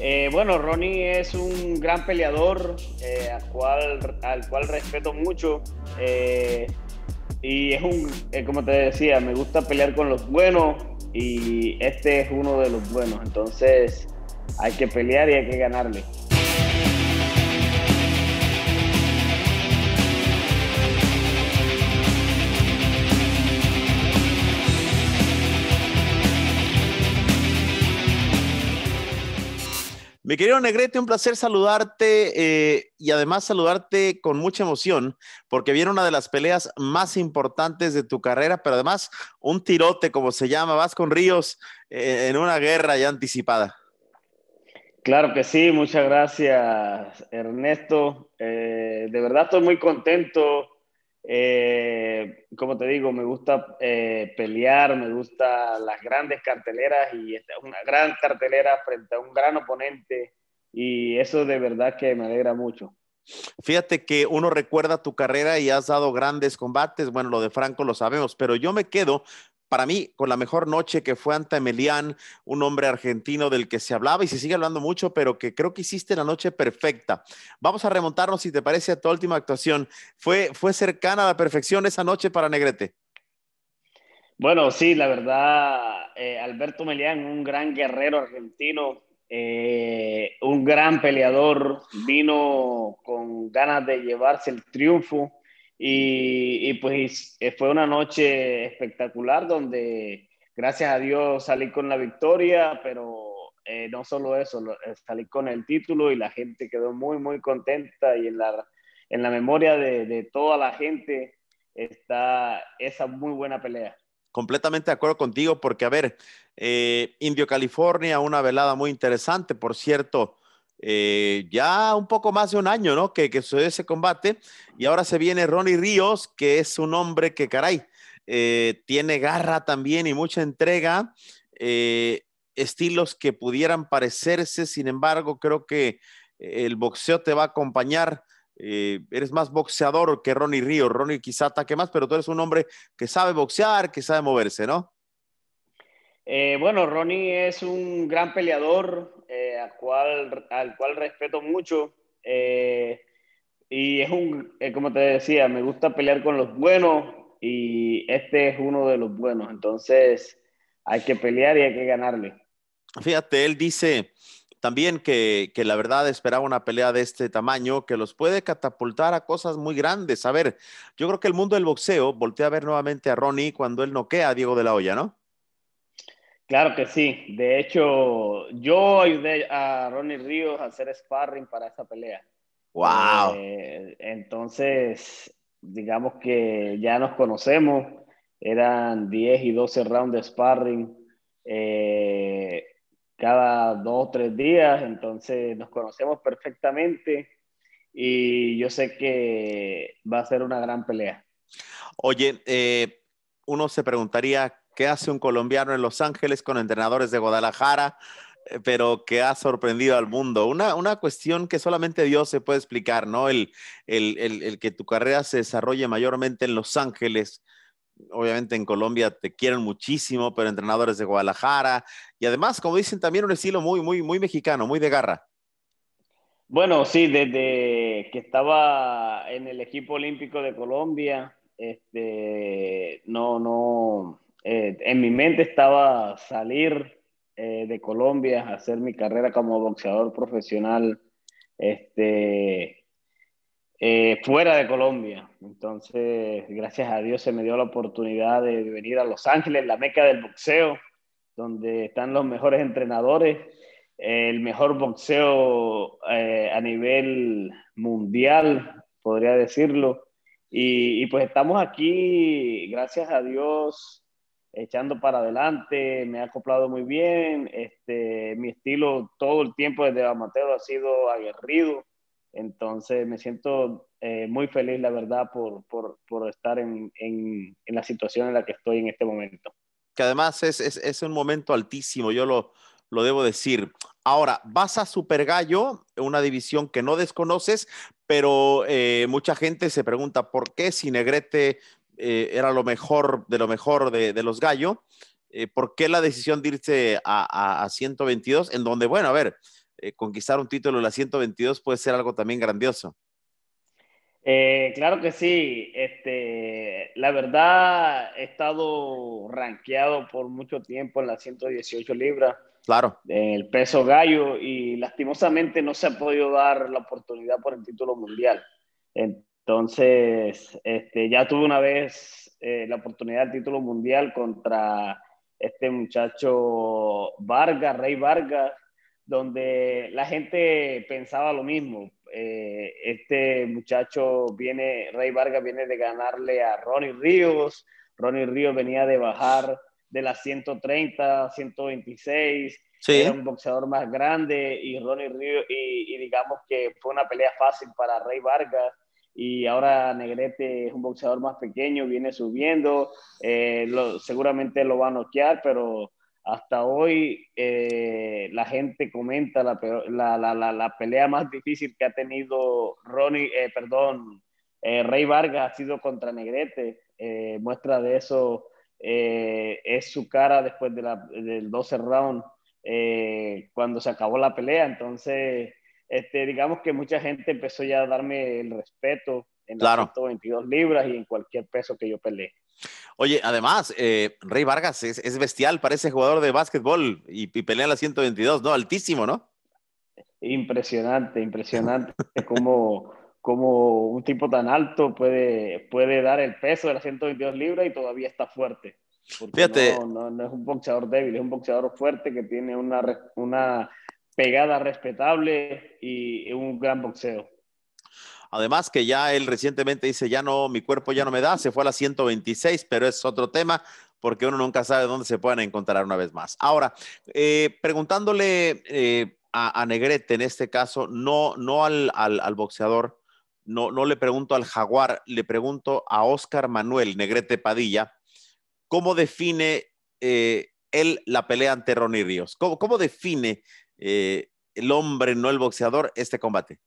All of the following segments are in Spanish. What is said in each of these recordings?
Eh, bueno, Ronnie es un gran peleador eh, al, cual, cual respeto mucho. Eh, y es un, como te decía, me gusta pelear con los buenos y este es uno de los buenos. Entonces hay que pelear y hay que ganarle. Mi querido Negrete, un placer saludarte eh, y además saludarte con mucha emoción porque viene una de las peleas más importantes de tu carrera, pero además un tirote, como se llama, vas con Ríos eh, en una guerra ya anticipada. Claro que sí, muchas gracias Ernesto. Eh, de verdad estoy muy contento eh, como te digo, me gusta eh, pelear, me gusta las grandes carteleras y esta es una gran cartelera frente a un gran oponente y eso de verdad que me alegra mucho. Fíjate que uno recuerda tu carrera y has dado grandes combates, bueno, lo de Franco lo sabemos, pero yo me quedo para mí, con la mejor noche que fue ante Melián, un hombre argentino del que se hablaba y se sigue hablando mucho, pero que creo que hiciste la noche perfecta. Vamos a remontarnos, si te parece, a tu última actuación. ¿Fue, fue cercana a la perfección esa noche para Negrete? Bueno, sí, la verdad, eh, Alberto Melián, un gran guerrero argentino, eh, un gran peleador, vino con ganas de llevarse el triunfo y, pues eh, fue una noche espectacular donde gracias a Dios salí con la victoria, pero eh, no solo eso, eh, salí con el título y la gente quedó muy, muy contenta y en la, en la memoria de, toda la gente está esa muy buena pelea. Completamente de acuerdo contigo porque, a ver, Indio California, una velada muy interesante, por cierto eh, ya un poco más de un año, ¿no? Que, sucedió ese combate y ahora se viene Ronnie Ríos, que es un hombre que, caray, eh, tiene garra también y mucha entrega. Eh, estilos que pudieran parecerse, sin embargo, creo que el boxeo te va a acompañar. eres más boxeador que Ronnie Ríos, Ronnie quizá ataque más, pero tú eres un hombre que sabe boxear, que sabe moverse, ¿no? Eh, bueno, Ronnie es un gran peleador eh, al, cual, al cual respeto mucho. Eh, y es un, como te decía, me gusta pelear con los buenos y este es uno de los buenos. Entonces hay que pelear y hay que ganarle. Fíjate, él dice también que, que la verdad esperaba una pelea de este tamaño que los puede catapultar a cosas muy grandes. A ver, yo creo que el mundo del boxeo voltea a ver nuevamente a Ronnie cuando él noquea a Diego de la Hoya, ¿no? Claro que sí. De hecho, yo ayudé a Ronnie Ríos a hacer sparring para esa pelea. ¡Wow! Eh, entonces, digamos que ya nos conocemos. Eran 10 y 12 rounds de sparring eh, cada dos o tres días. Entonces, nos conocemos perfectamente y yo sé que va a ser una gran pelea. Oye, eh, uno se preguntaría ¿Qué hace un colombiano en Los Ángeles con entrenadores de Guadalajara? Eh, pero que ha sorprendido al mundo. Una, una, cuestión que solamente Dios se puede explicar, ¿no? El, el, el, que tu carrera se desarrolle mayormente en Los Ángeles. Obviamente en Colombia te quieren muchísimo, pero entrenadores de Guadalajara. Y además, como dicen, también un estilo muy, muy, muy mexicano, muy de garra. Bueno, sí, desde que estaba en el equipo olímpico de Colombia, este, no, no, eh, en mi mente estaba salir eh, de Colombia, hacer mi carrera como boxeador profesional este, eh, fuera de Colombia. Entonces, gracias a Dios se me dio la oportunidad de venir a Los Ángeles, la meca del boxeo, donde están los mejores entrenadores, el mejor boxeo a nivel mundial, podría decirlo. Y, y, pues estamos aquí, gracias a Dios, echando para adelante, me ha acoplado muy bien, este, mi estilo todo el tiempo desde Amateo ha sido aguerrido, entonces me siento eh, muy feliz, la verdad, por, por, por estar en, en, en, la situación en la que estoy en este momento. Que además es, es, es un momento altísimo, yo lo, lo debo decir. Ahora, vas a Super Gallo, una división que no desconoces, pero eh, mucha gente se pregunta por qué si Negrete eh, era lo mejor de lo mejor de, los Gallo. Eh, ¿Por qué la decisión de irse a, a, 122? En donde, bueno, a ver, eh, conquistar un título en la 122 puede ser algo también grandioso. claro que sí. Este, la verdad, he estado ranqueado por mucho tiempo en la 118 libras. Claro. El peso gallo y lastimosamente no se ha podido dar la oportunidad por el título mundial. Entonces, este, ya tuve una vez eh, la oportunidad del título mundial contra este muchacho Vargas, Rey Vargas, donde la gente pensaba lo mismo. Eh, este muchacho viene, Rey Vargas viene de ganarle a Ronnie Ríos. Ronnie Ríos venía de bajar de las 130, 126. Era un boxeador más grande y Ronnie Ríos, y digamos que fue una pelea fácil para Rey Vargas y ahora Negrete es un boxeador más pequeño, viene subiendo, eh, seguramente lo va a noquear, pero hasta hoy eh, la gente comenta la, la, la, la, pelea más difícil que ha tenido Ronnie, eh, perdón, Rey Vargas ha sido contra Negrete, muestra de eso es su cara después de del 12 round, cuando se acabó la pelea, entonces este, digamos que mucha gente empezó ya a darme el respeto en las 122 libras y en cualquier peso que yo peleé. Oye, además, eh, Rey Vargas es, es, bestial, parece jugador de básquetbol y, pelea en las 122, ¿no? Altísimo, ¿no? Impresionante, impresionante cómo, cómo, un tipo tan alto puede, puede dar el peso de las 122 libras y todavía está fuerte. Fíjate. No, no, es un boxeador débil, es un boxeador fuerte que tiene una, una pegada respetable y un gran boxeo. Además que ya él recientemente dice, ya no, mi cuerpo ya no me da, se fue a la 126, pero es otro tema porque uno nunca sabe dónde se pueden encontrar una vez más. Ahora, eh, preguntándole eh, a, Negrete en este caso, no, no al, al, boxeador, no, no le pregunto al jaguar, le pregunto a Oscar Manuel Negrete Padilla, ¿cómo define eh, él la pelea ante Ronnie Ríos? cómo define eh, el hombre, no el boxeador, este combate?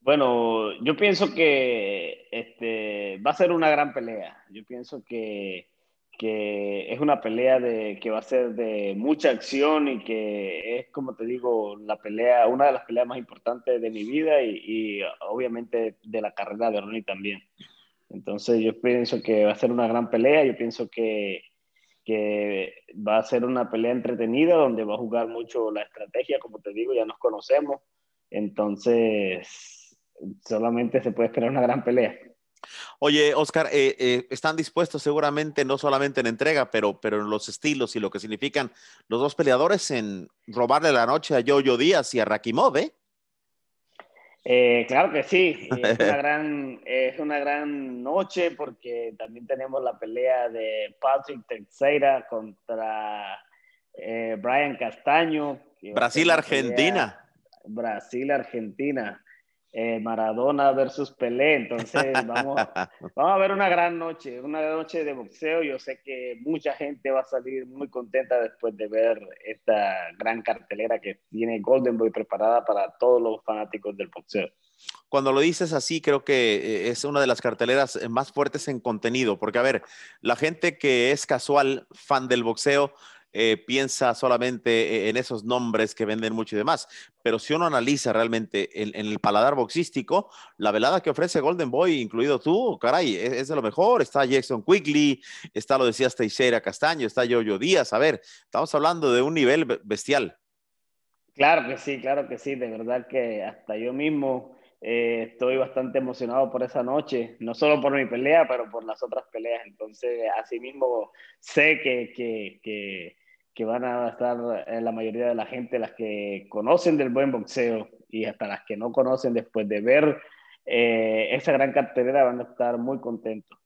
Bueno, yo pienso que este, va a ser una gran pelea. Yo pienso que, que es una pelea de, que va a ser de mucha acción y que es, como te digo, la pelea, una de las peleas más importantes de mi vida y, y obviamente de la carrera de Ronnie también. Entonces yo pienso que va a ser una gran pelea. Yo pienso que que va a ser una pelea entretenida donde va a jugar mucho la estrategia, como te digo, ya nos conocemos, entonces solamente se puede esperar una gran pelea. Oye, Oscar, eh, eh, están dispuestos seguramente no solamente en entrega, pero, pero en los estilos y lo que significan los dos peleadores en robarle la noche a Yo Díaz y a Rakimov, ¿eh? Eh, claro que sí, eh, es una, gran, noche porque también tenemos la pelea de Patrick Teixeira contra eh, Brian Castaño. Brasil-Argentina. Brasil-Argentina. Eh, Maradona versus Pelé. Entonces, vamos a ver una gran noche, una noche de boxeo. Yo sé que mucha gente va a salir muy contenta después de ver esta gran cartelera que tiene Golden Boy preparada para todos los fanáticos del boxeo. Cuando lo dices así, creo que eh, es una de las carteleras eh, más fuertes en contenido, porque a ver, la gente que es casual, fan del boxeo, eh, piensa solamente eh, en esos nombres que venden mucho y demás. Pero si uno analiza realmente en, el paladar boxístico, la velada que ofrece Golden Boy, incluido tú, caray, e, es, de lo mejor. Está Jackson Quigley, está, lo decías, Teixeira Castaño, está Yo-Yo Díaz. A ver, estamos hablando de un nivel bestial. Claro que sí, claro que sí. De verdad que hasta yo mismo eh, estoy bastante emocionado por esa noche, no solo por mi pelea, pero por las otras peleas. Entonces, mismo sé que, que que van a estar eh, la mayoría de la gente, las que conocen del buen boxeo y hasta las que no conocen después de ver eh, esa gran cartelera, van a estar muy contentos.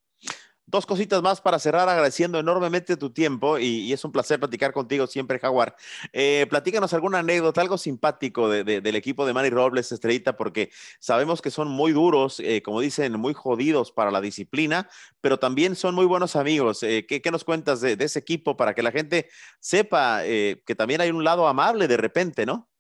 Dos cositas más para cerrar, agradeciendo enormemente tu tiempo y, es un placer platicar contigo siempre, Jaguar. Eh, platícanos alguna anécdota, algo simpático del equipo de Manny Robles, Estrellita, porque sabemos que son muy duros, eh, como dicen, muy jodidos para la disciplina, pero también son muy buenos amigos. Eh, ¿qué, nos cuentas de, de, ese equipo para que la gente sepa que también hay un lado amable de repente, no?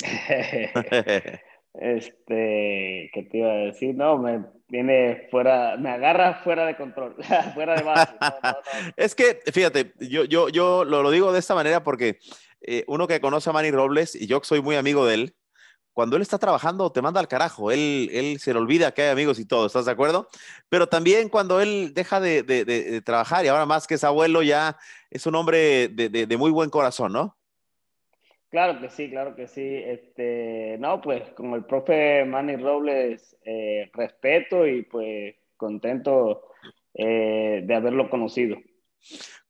Este, ¿qué te iba a decir? No, me viene fuera, me agarra fuera de control, fuera de base. Es que, fíjate, yo, yo, yo lo, digo de esta manera porque eh, uno que conoce a Manny Robles, y yo soy muy amigo de él, cuando él está trabajando te manda al carajo, él, él se le olvida que hay amigos y todo, ¿estás de acuerdo? Pero también cuando él deja de, de trabajar y ahora más que es abuelo ya es un hombre de, muy buen corazón, ¿no? Claro que sí, claro que sí. Este, no, pues como el profe Manny Robles, eh, respeto y pues contento eh, de haberlo conocido.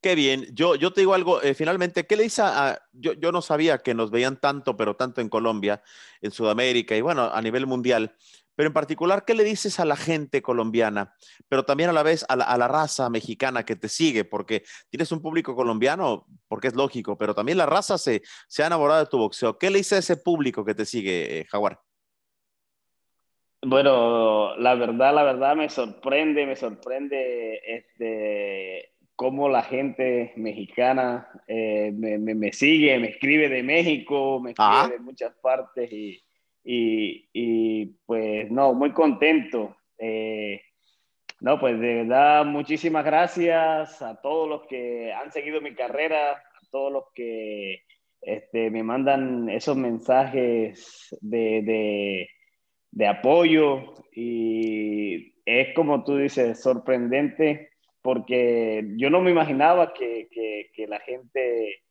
Qué bien. Yo, yo te digo algo, eh, finalmente, ¿qué le dice a, a yo, yo, no sabía que nos veían tanto, pero tanto en Colombia, en Sudamérica y bueno, a nivel mundial pero en particular, ¿qué le dices a la gente colombiana, pero también a la vez a la, raza mexicana que te sigue? Porque tienes un público colombiano, porque es lógico, pero también la raza se, se ha enamorado de tu boxeo. ¿Qué le dice a ese público que te sigue, eh, Jaguar? Bueno, la verdad, la verdad me sorprende, me sorprende este, cómo la gente mexicana eh, me, sigue, me escribe de México, me escribe ah. de muchas partes y, y, pues no, muy contento. Eh, no, pues de verdad, muchísimas gracias a todos los que han seguido mi carrera, a todos los que este, me mandan esos mensajes de, apoyo y es como tú dices, sorprendente porque yo no me imaginaba que la gente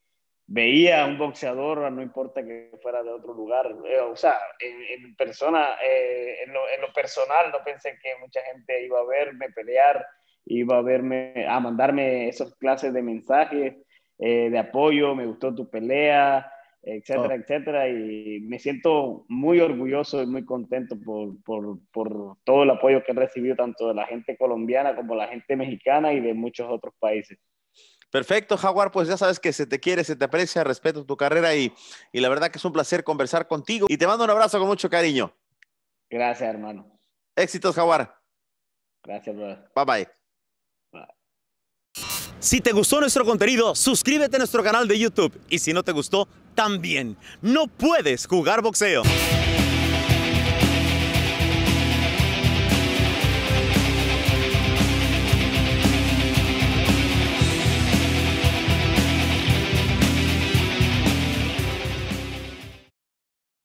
veía a un boxeador, no importa que fuera de otro lugar, eh, o sea, en, persona, eh, en, lo, personal, no pensé que mucha gente iba a verme pelear, iba a verme, a mandarme esas clases de mensajes, eh, de apoyo, me gustó tu pelea, etcétera, oh. etcétera, y me siento muy orgulloso y muy contento por, por, por todo el apoyo que he recibido tanto de la gente colombiana como la gente mexicana y de muchos otros países. Perfecto, Jaguar, pues ya sabes que se te quiere, se te aprecia, respeto tu carrera y, la verdad que es un placer conversar contigo y te mando un abrazo con mucho cariño. Gracias, hermano. Éxitos, Jaguar. Gracias, brother. Bye, bye. Si te gustó nuestro contenido, suscríbete a nuestro canal de YouTube. Y si no te gustó, también. No puedes jugar boxeo.